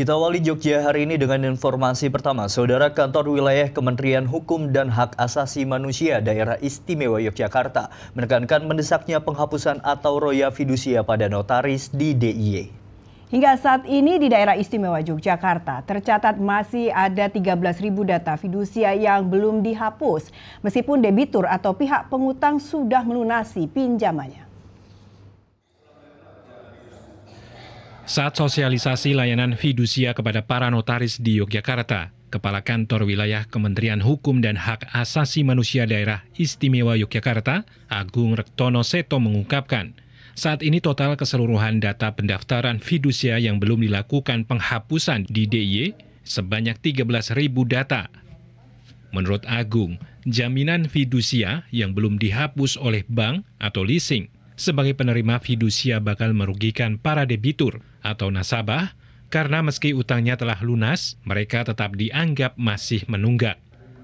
Kita awali Jogja hari ini dengan informasi pertama. Saudara Kantor Wilayah Kementerian Hukum dan Hak Asasi Manusia Daerah Istimewa Yogyakarta menekankan mendesaknya penghapusan atau roya fidusia pada notaris di DIY. Hingga saat ini di daerah istimewa Yogyakarta tercatat masih ada 13.000 data fidusia yang belum dihapus meskipun debitur atau pihak pengutang sudah melunasi pinjamannya. saat sosialisasi layanan fidusia kepada para notaris di Yogyakarta. Kepala Kantor Wilayah Kementerian Hukum dan Hak Asasi Manusia Daerah Istimewa Yogyakarta, Agung Rektono Seto mengungkapkan, saat ini total keseluruhan data pendaftaran fidusia yang belum dilakukan penghapusan di DIY sebanyak 13.000 data. Menurut Agung, jaminan fidusia yang belum dihapus oleh bank atau leasing – sebagai penerima fidusia bakal merugikan para debitur atau nasabah karena meski utangnya telah lunas, mereka tetap dianggap masih menunggak.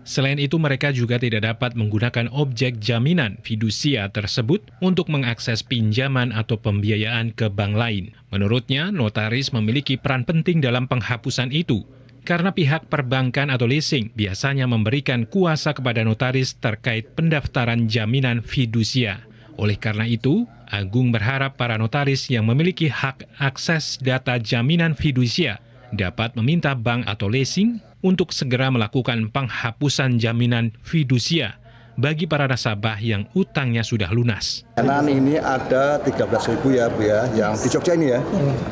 Selain itu, mereka juga tidak dapat menggunakan objek jaminan fidusia tersebut untuk mengakses pinjaman atau pembiayaan ke bank lain. Menurutnya, notaris memiliki peran penting dalam penghapusan itu, karena pihak perbankan atau leasing biasanya memberikan kuasa kepada notaris terkait pendaftaran jaminan fidusia. Oleh karena itu, Agung berharap para notaris yang memiliki hak akses data jaminan fidusia dapat meminta bank atau leasing untuk segera melakukan penghapusan jaminan fidusia bagi para nasabah yang utangnya sudah lunas. Karena ini ada 13.000 ya Bu ya, yang di Jogja ini ya,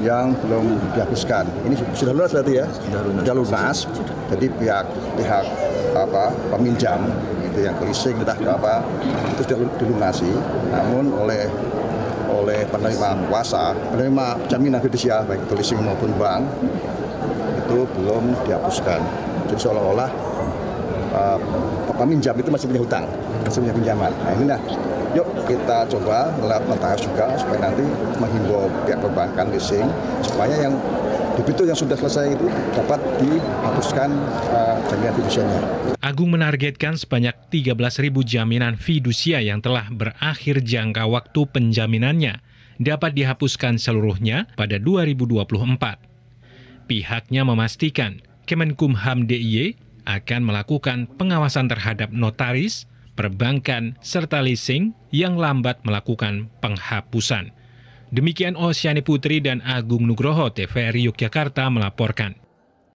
yang belum dihapuskan. Ini sudah lunas berarti ya? Sudah lunas. Sudah lunas. Jadi pihak pihak apa peminjam itu yang leasing entah berapa itu sudah dilunasi namun oleh oleh penerima kuasa penerima jaminan fidusia baik itu leasing maupun bank itu belum dihapuskan jadi seolah-olah uh, eh, peminjam itu masih punya hutang masih punya pinjaman nah inilah yuk kita coba melihat mentah juga supaya nanti menghimbau pihak perbankan leasing supaya yang debitur yang sudah selesai itu dapat dihapuskan uh, jaminan fidusianya. Agung menargetkan sebanyak 13.000 jaminan fidusia yang telah berakhir jangka waktu penjaminannya dapat dihapuskan seluruhnya pada 2024. Pihaknya memastikan Kemenkumham DIY akan melakukan pengawasan terhadap notaris, perbankan, serta leasing yang lambat melakukan penghapusan. Demikian Osiani Putri dan Agung Nugroho TVRI Yogyakarta melaporkan.